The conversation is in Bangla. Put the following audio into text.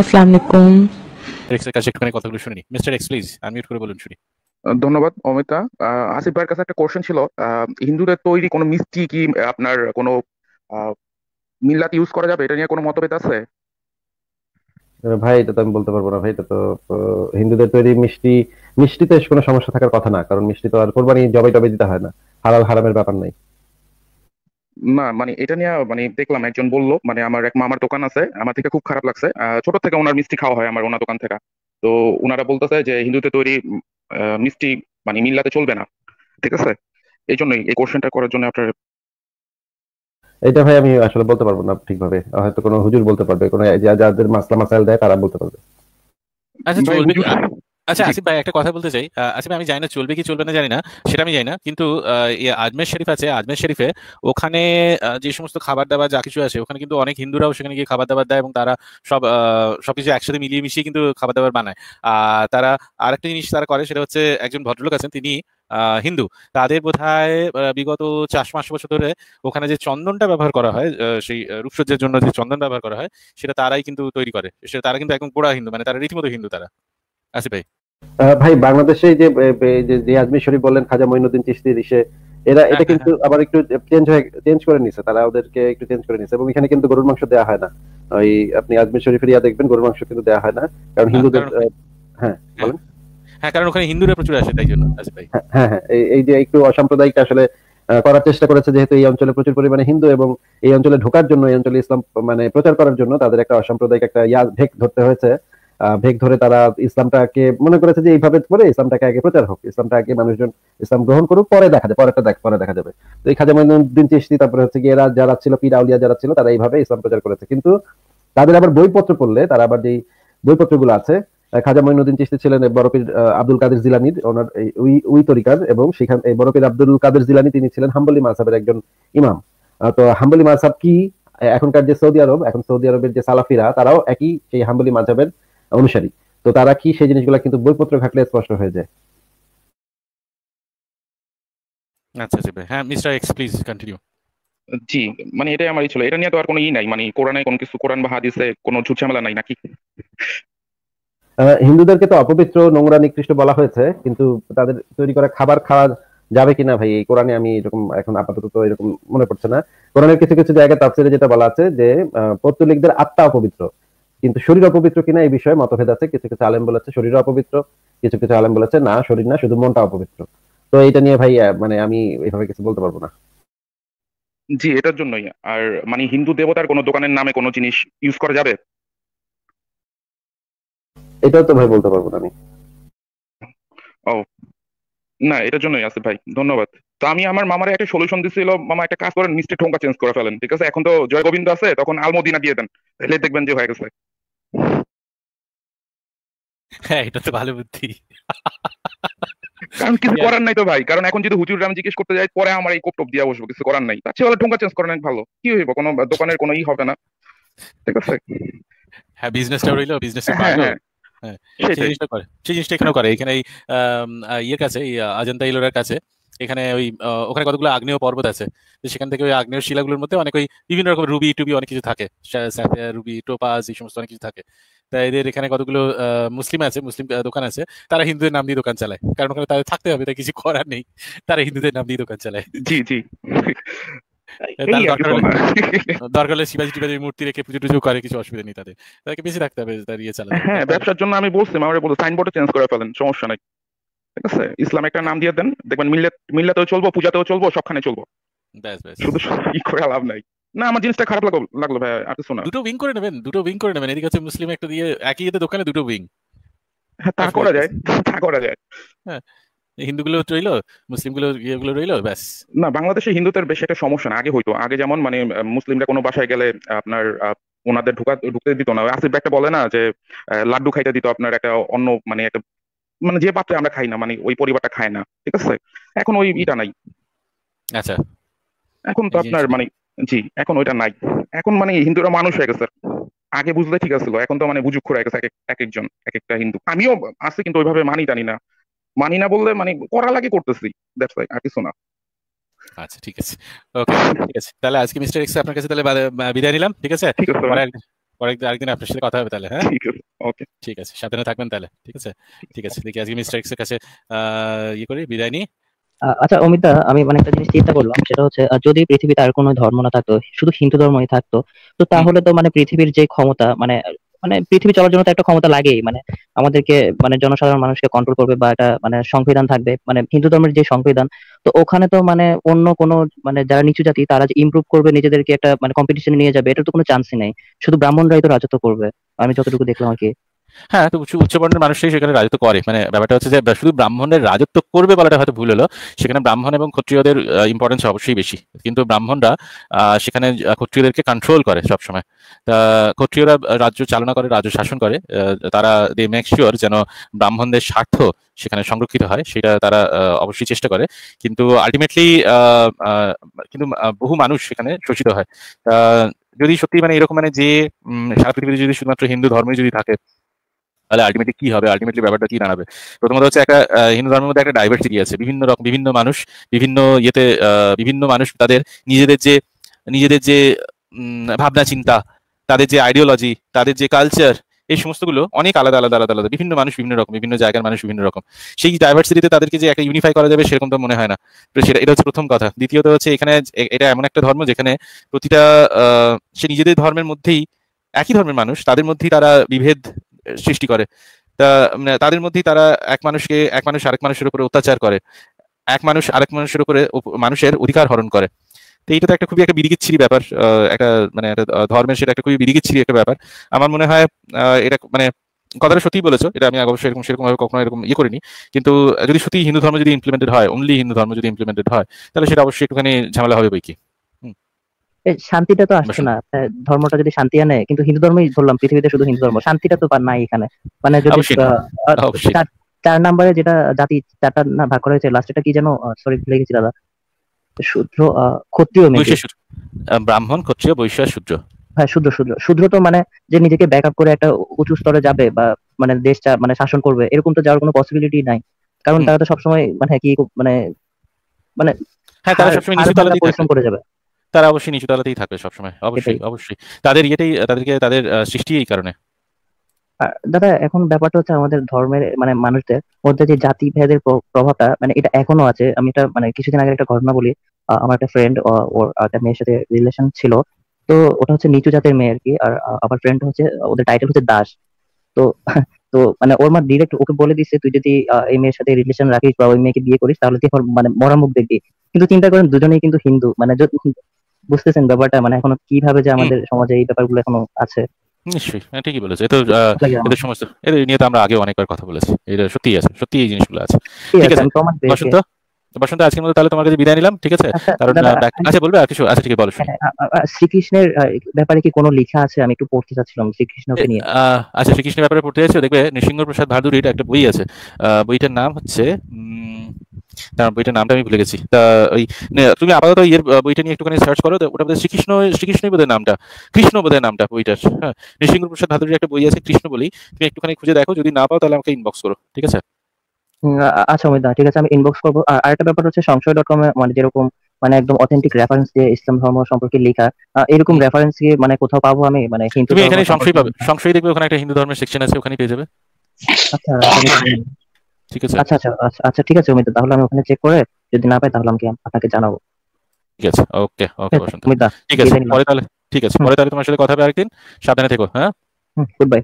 এক্সের কাছে একটুখানি কথাগুলো মিস্টার এক্স প্লিজ আনমিউট করে বলুন শুনি ধন্যবাদ অমিতা আসিফ ভাইয়ের কাছে একটা ছিল হিন্দুদের তৈরি কোনো মিষ্টি কি আপনার কোনো মিল্লাত ইউজ করা যাবে এটা নিয়ে কোনো মতভেদ আছে ভাই এটা তো আমি বলতে পারবো না ভাই এটা তো হিন্দুদের তৈরি মিষ্টি মিষ্টিতে কোনো সমস্যা থাকার কথা না কারণ মিষ্টি তো আর কোরবানি জবাই টবাই দিতে হয় না হালাল হারামের ব্যাপার নাই না মানে এটা নিয়ে মানে দেখলাম একজন বললো মানে আমার এক মামার দোকান আছে আমার থেকে খুব খারাপ লাগছে ছোট থেকে ওনার মিষ্টি খাওয়া হয় আমার ওনার দোকান থেকে তো ওনারা বলতেছে যে হিন্দুতে তৈরি মিষ্টি মানে মিল্লাতে চলবে না ঠিক আছে এই জন্যই এই কোশ্চেনটা করার জন্য আপনার এটা ভাই আমি আসলে বলতে পারবো না ঠিকভাবে হয়তো কোনো হুজুর বলতে পারবে কোনো যাদের মাসলা মাসাইল দেয় তারা বলতে পারবে আচ্ছা আচ্ছা আসিফ ভাই একটা কথা বলতে চাই আসিফ আমি জানি না চলবে কি চলবে না জানি না সেটা আমি জানি না কিন্তু আজমের শরীফ আছে আজমের শরীফে ওখানে যে সমস্ত খাবার দাবার যা কিছু আছে ওখানে কিন্তু অনেক হিন্দুরাও সেখানে গিয়ে খাবার দাবার দেয় এবং তারা সব সবকিছু একসাথে মিলিয়ে মিশিয়ে কিন্তু খাবার দাবার বানায় আর তারা আরেকটা জিনিস তারা করে সেটা হচ্ছে একজন ভদ্রলোক আছেন তিনি হিন্দু তাদের বোধ বিগত চার পাঁচ বছর ধরে ওখানে যে চন্দনটা ব্যবহার করা হয় সেই রূপসজ্জার জন্য যে চন্দন ব্যবহার করা হয় সেটা তারাই কিন্তু তৈরি করে সেটা তারা কিন্তু একদম পোড়া হিন্দু মানে তারা রীতিমতো হিন্দু তারা আসি ভাই ভাই বাংলাদেশে যে যে আজমি শরীফ বললেন খাজা মঈনুদ্দিন চিশতি রিশে এরা এটা হ্যাঁ, কিন্তু হ্যাঁ। আবার একটু চেঞ্জ হয়ে চেঞ্জ করে নিছে তারা ওদেরকে একটু চেঞ্জ করে নিছে এবং এখানে কিন্তু গরুর মাংস দেওয়া হয় না ওই আপনি আজমির শরীফের ইয়া দেখবেন গরুর মাংস কিন্তু দেওয়া হয় না কারণ হ্যাঁ, হিন্দুদের হ্যাঁ বলেন হ্যাঁ কারণ ওখানে হিন্দুরা প্রচুর আসে তাই জন্য আচ্ছা, হ্যাঁ হ্যাঁ এই যে একটু অসাম্প্রদায়িক আসলে করার চেষ্টা করেছে যেহেতু এই অঞ্চলে প্রচুর পরিমাণে হিন্দু এবং এই অঞ্চলে ঢোকার জন্য এই অঞ্চলে ইসলাম মানে প্রচার করার জন্য তাদের একটা অসাম্প্রদায়িক একটা ইয়া ঢেক ধরতে হয়েছে ভেগ ধরে তারা ইসলামটাকে মনে করেছে যে এইভাবে করে ইসলামটাকে আগে প্রচার হোক ইসলামটা আগে মানুষজন ইসলাম গ্রহণ করুক পরে দেখা যাবে পরেটা দেখ পরে দেখা যাবে তো এই খাজা মহিনুদ্দিন চিস্তি তারপরে হচ্ছে গিয়ে এরা যারা ছিল পীর আউলিয়া যারা ছিল তারা এইভাবে ইসলাম প্রচার করেছে কিন্তু তাদের আবার বইপত্র পড়লে তারা আবার যেই বইপত্রগুলো আছে খাজা মহিনুদ্দিন চিস্তি ছিলেন বরফির আব্দুল কাদের জিলানির ওনার ওই ওই তরিকার এবং সেখান এই বরফির আব্দুল কাদের জিলানি তিনি ছিলেন হাম্বলি মাসাবের একজন ইমাম তো হাম্বলি মাসাব কি এখনকার যে সৌদি আরব এখন সৌদি আরবের যে সালাফিরা তারাও একই সেই হাম্বলি মাসাবের অনুসারী তো তারা কি সেই জিনিসগুলো কিন্তু বইপত্র ঘাটলে স্পষ্ট হয়ে যায় আচ্ছা জি আচ্ছা, হ্যাঁ মিস্টার এক্স প্লিজ কন্টিনিউ জি মানে এটাই আমারই ছিল এটা নিয়ে তো আর কোনো ই নাই মানে কোরআনে কিছু কোরআন বা হাদিসে কোনো ঝুটঝামেলা নাই নাকি হিন্দুদেরকে তো অপবিত্র নোংরা নিকৃষ্ট বলা হয়েছে কিন্তু তাদের তৈরি করা খাবার খাওয়া যাবে কিনা ভাই এই কোরআনে আমি এরকম এখন আপাতত এরকম মনে পড়ছে না কোরআনের কিছু কিছু জায়গায় তাফসিরে যেটা বলা আছে যে পর্তুলিকদের আত্মা অপবিত্র কিন্তু শরীর অপবিত্র কিনা এই বিষয়ে মতভেদ আছে কিছু কিছু আলেম বলেছে শরীর অপবিত্র কিছু কিছু আলেম বলেছে না শরীর না শুধু মনটা অপবিত্র তো এটা নিয়ে ভাই মানে আমি এইভাবে কিছু বলতে পারবো না জি এটার জন্যই আর মানে হিন্দু দেবতার কোনো দোকানের নামে কোনো জিনিস ইউজ করা যাবে এটাও তো ভাই বলতে পারবো না আমি ও না এটার জন্যই আছে ভাই ধন্যবাদ তো আমি আমার মামারে একটা সলিউশন দিছিল মামা একটা কাজ করেন মিস্টি ঠোঙ্কা চেঞ্জ করে ফেলেন ঠিক আছে এখন তো জয় গোবিন্দ আছে তখন আলমদিনা দিয়ে দেন তাহলে দেখবেন যে হয়ে গেছে হ্যাঁ এটা তো ভালো বুদ্ধি কারণ কিছু করার নাই তো ভাই কারণ এখন যদি হুজুর আমি জিজ্ঞেস করতে যাই পরে আমার এই কোপটপ দিয়ে বসবো কিছু করার নাই তার বলে ঠোঙ্কা চেঞ্জ করেন ভালো কি হইব কোনো দোকানের কোনো ই হবে না ঠিক আছে হ্যাঁ বিজনেসটা রইলো বিজনেসটা হ্যাঁ, সেই জিনিসটা করে সেই জিনিসটা এখানেও করে এখানে ইয়ের কাছে আজন্তা ইলোরার কাছে এখানে ওই ওখানে কতগুলো আগ্নেয় পর্বত আছে সেখান থেকে ওই আগ্নেয় শিলাগুলোর মধ্যে অনেক ওই বিভিন্ন রকম রুবি টুবি অনেক কিছু থাকে রুবি টোপাজ এই সমস্ত অনেক কিছু থাকে তাই এদের এখানে কতগুলো মুসলিম আছে মুসলিম দোকান আছে তারা হিন্দুদের নাম দিয়ে দোকান চালায় কারণ ওখানে তাদের থাকতে হবে তাই কিছু করার নেই তারা হিন্দুদের নাম দিয়ে দোকান চালায় জি জি মূর্তি রেখে পুজো টুজো করে কিছু অসুবিধা নেই তাদেরকে বেশি ইয়ে হ্যাঁ ব্যবসার জন্য আমি বলছি বলছি চেঞ্জ সমস্যা নাই ঠিক আছে ইসলাম একটা নাম দিয়ে দেন দেখবেন চলবো পূজাতেও চলবো সবখানে চলবো শুধু ই করে লাভ নাই না আমার জিনিসটা খারাপ লাগলো লাগলো আর দুটো উইং করে নেবেন দুটো উইং করে নেবেন এদিকে মুসলিম একটা দিয়ে একই দোকানে দুটো উইং হ্যাঁ তা করা যায় তা করা যায় হ্যাঁ হিন্দুগুলো রইলো মুসলিমগুলো ইয়েগুলো রইলো ব্যাস না বাংলাদেশে হিন্দুদের বেশ একটা সমস্যা না আগে হইতো আগে যেমন মানে মুসলিমরা কোনো বাসায় গেলে আপনার ওনাদের ঢুকা ঢুকতে দিত না আসিফ একটা বলে না যে লাড্ডু খাইতে দিত আপনার একটা অন্য মানে একটা মানে যে পাত্রে আমরা খাই না মানে ওই পরিবারটা খায় না ঠিক আছে এখন ওই ইটা নাই আচ্ছা এখন তো আপনার মানে জি এখন ওইটা নাই এখন মানে হিন্দুরা মানুষ হয়ে গেছে আগে বুঝলে ঠিক আছিল এখন তো মানে বুঝুক খুঁড়ে গেছে এক একজন এক একটা হিন্দু আমিও আছি কিন্তু ওইভাবে মানি জানি না মানি না বললে মানে করা লাগে করতেছি দ্যাটস লাইক আর কিছু না আচ্ছা ঠিক আছে ওকে ঠিক আছে তাহলে আজকে মিস্টার এক্স আপনার কাছে তাহলে বিদায় নিলাম ঠিক আছে পরে আরেকদিন আপনার সাথে কথা হবে তাহলে হ্যাঁ ওকে ঠিক আছে সাবধানে থাকবেন তাহলে ঠিক আছে ঠিক আছে দেখি আজকে মিস্টার এক্স এর কাছে ইয়ে করি বিদায় নিই আচ্ছা অমিতা আমি মানে একটা জিনিস চিন্তা করলাম সেটা হচ্ছে যদি পৃথিবীতে আর কোনো ধর্ম না থাকতো শুধু হিন্দু ধর্মই থাকতো তো তাহলে তো মানে পৃথিবীর যে ক্ষমতা মানে মানে পৃথিবী চলার জন্য তো একটা ক্ষমতা লাগেই মানে আমাদেরকে মানে জনসাধারণ মানুষকে কন্ট্রোল করবে বা একটা মানে সংবিধান থাকবে মানে হিন্দু ধর্মের যে সংবিধান তো ওখানে তো মানে অন্য কোনো মানে যারা নিচু জাতি তারা যে ইমপ্রুভ করবে নিজেদেরকে একটা মানে কম্পিটিশনে নিয়ে যাবে এটার তো কোনো চান্সই নেই শুধু ব্রাহ্মণরাই তো রাজত্ব করবে আমি যতটুকু দেখলাম আর কি হ্যাঁ তো উচ্চ উচ্চবর্ণের মানুষই সেখানে রাজত্ব করে মানে ব্যাপারটা হচ্ছে যে শুধু ব্রাহ্মণের রাজত্ব করবে বলাটা হয়তো ভুল হলো সেখানে ব্রাহ্মণ এবং ক্ষত্রিয়দের ইম্পর্টেন্স অবশ্যই বেশি কিন্তু ব্রাহ্মণরা সেখানে ক্ষত্রিয়দেরকে কন্ট্রোল করে সবসময় তা ক্ষত্রিয়রা রাজ্য চালনা করে রাজ্য শাসন করে তারা দে মেক শিওর যেন ব্রাহ্মণদের স্বার্থ সেখানে সংরক্ষিত হয় সেটা তারা অবশ্যই চেষ্টা করে কিন্তু আলটিমেটলি কিন্তু বহু মানুষ সেখানে শোষিত হয় যদি সত্যি মানে এরকম মানে যে সারা পৃথিবীতে যদি শুধুমাত্র হিন্দু ধর্মই যদি থাকে তাহলে আলটিমেটলি কি হবে আলটিমেটলি ব্যাপারটা কি দাঁড়াবে প্রথমত হচ্ছে একটা হিন্দু ধর্মের মধ্যে একটা ডাইভার্সিটি আছে বিভিন্ন রকম বিভিন্ন মানুষ বিভিন্ন ইয়েতে বিভিন্ন মানুষ তাদের নিজেদের যে নিজেদের যে ভাবনা চিন্তা তাদের যে আইডিওলজি তাদের যে কালচার এই সমস্তগুলো অনেক আলাদা আলাদা আলাদা আলাদা বিভিন্ন মানুষ বিভিন্ন রকম বিভিন্ন জায়গার মানুষ বিভিন্ন রকম সেই ডাইভার্সিটিতে তাদেরকে যে একটা ইউনিফাই করা যাবে সেরকম তো মনে হয় না তো সেটা এটা হচ্ছে প্রথম কথা দ্বিতীয়ত হচ্ছে এখানে এটা এমন একটা ধর্ম যেখানে প্রতিটা সে নিজেদের ধর্মের মধ্যেই একই ধর্মের মানুষ তাদের মধ্যেই তারা বিভেদ সৃষ্টি করে তা মানে তাদের মধ্যেই তারা এক মানুষকে এক মানুষ আরেক মানুষের উপরে অত্যাচার করে এক মানুষ আরেক মানুষের উপরে মানুষের অধিকার হরণ করে তো এটা তো একটা খুবই একটা বিড়িগিচ্ছিরি ব্যাপার একটা মানে একটা ধর্মের সেটা একটা খুবই বিড়িগিচ্ছিরি একটা ব্যাপার আমার মনে হয় এটা মানে কথাটা সত্যিই বলেছো এটা আমি অবশ্যই এরকম সেরকম ভাবে কখনো এরকম ইয়ে করিনি কিন্তু যদি সত্যি হিন্দু ধর্ম যদি ইমপ্লিমেন্টেড হয় অনলি হিন্দু ধর্ম যদি ইমপ্লিমেন্টেড হয় তাহলে সেটা অবশ্যই একটুখানি ঝামেলা হবে বই কি শান্তিটা তো আসছে না ধর্মটা যদি শান্তি আনে কিন্তু হিন্দু ধর্মই ধরলাম পৃথিবীতে শুধু হিন্দু ধর্ম শান্তিটা তো নাই এখানে মানে যদি চার নাম্বারে যেটা জাতি চারটা ভাগ করা হয়েছে লাস্টটা কি যেন সরি ভুলে গেছি দাদা ক্ষত্রিয় ব্রাহ্মণ ক্ষত্রিয় বৈশ্য হ্যাঁ শূদ্র শূদ্র তো মানে যে নিজেকে ব্যাক আপ করে একটা উঁচু স্তরে যাবে বা মানে দেশটা মানে শাসন করবে এরকম তো যাওয়ার কোনো পসিবিলিটি নাই কারণ তারা তো সবসময় মানে কি মানে মানে হ্যাঁ তারা সবসময় পরিশ্রম করে যাবে তারা অবশ্যই নিচু তলাতেই থাকবে সবসময় অবশ্যই অবশ্যই তাদের ইয়েটাই তাদেরকে তাদের সৃষ্টি এই কারণে দাদা এখন ব্যাপারটা হচ্ছে আমাদের ধর্মের মানে মানুষদের মধ্যে যে জাতি ভেদের প্রভাবটা মানে এটা এখনো আছে আমি এটা মানে কিছুদিন আগে একটা ঘটনা বলি আমার একটা ফ্রেন্ড ওর একটা মেয়ের সাথে রিলেশন ছিল তো ওটা হচ্ছে নিচু জাতের মেয়ে আর কি আর আমার ফ্রেন্ড হচ্ছে ওদের টাইটেল হচ্ছে দাস তো তো মানে ওর মা ডিরেক্ট ওকে বলে দিচ্ছে তুই যদি এই মেয়ের সাথে রিলেশন রাখিস বা ওই মেয়েকে বিয়ে করিস তাহলে তুই মানে মরা মুখ দেখবি কিন্তু চিন্তা করেন দুজনেই কিন্তু হিন্দু মানে বুঝতেছেন ব্যাপারটা মানে এখনো কিভাবে যে আমাদের সমাজে এই ব্যাপারগুলো এখনো আছে নিশ্চয়ই হ্যাঁ, ঠিকই বলেছে এটা আচ্ছা, এদের সমস্ত এদের নিয়ে তো আমরা আগে অনেকবার কথা বলেছি এটা সত্যি আছে সত্যি এই জিনিসগুলো আছে ঠিক আছে বসন্ত বসন্ত আজকের মধ্যে তাহলে তোমার কাছে বিদায় নিলাম ঠিক আছে আচ্ছা, কারণ আচ্ছা বলবে আর কিছু আচ্ছা ঠিক বলো হ্যাঁ, শ্রীকৃষ্ণের ব্যাপারে কি কোনো লেখা আছে আমি একটু পড়তে চাচ্ছিলাম শ্রীকৃষ্ণকে নিয়ে আচ্ছা শ্রীকৃষ্ণের ব্যাপারে পড়তে চাইছো দেখবে নৃসিংহ প্রসাদ ভাদুরীর একটা বই আছে বইটার নাম হচ্ছে বইটার নামটা আমি ভুলে গেছি তা ওই তুমি আপাতত ইয়ের বইটা নিয়ে একটুখানি সার্চ করো ওটা বোধহয় শ্রীকৃষ্ণ শ্রীকৃষ্ণই বোধহয় নামটা কৃষ্ণ বোধহয় নামটা বইটার হ্যাঁ নৃসিংহ প্রসাদ একটা বই আছে কৃষ্ণ বলি তুমি একটুখানি খুঁজে দেখো যদি না পাও তাহলে আমাকে ইনবক্স করো ঠিক আছে আচ্ছা অমিতা ঠিক আছে আমি ইনবক্স করবো আর একটা ব্যাপার হচ্ছে সংশয় ডট কমে মানে যেরকম মানে একদম অথেন্টিক রেফারেন্স দিয়ে ইসলাম ধর্ম সম্পর্কে লেখা এরকম রেফারেন্স দিয়ে মানে কোথাও পাবো আমি মানে হিন্দু তুমি এখানে সংশয় পাবে সংশয় দেখবে ওখানে একটা হিন্দু ধর্মের সেকশন আছে ওখানে পেয়ে যাবে আচ্ছা, আচ্ছা, আচ্ছা। ঠিক আছে আচ্ছা আচ্ছা আচ্ছা, আচ্ছা ঠিক আছে অমিতা তাহলে আমি ওখানে চেক করে যদি না পাই তাহলে আমি আপনাকে জানাবো ঠিক আছে ওকে ওকে অমিতা ঠিক আছে পরে তাহলে ঠিক আছে পরে তাহলে তোমার সাথে কথা হবে আরেকদিন সাবধানে থেকো হ্যাঁ গুড বাই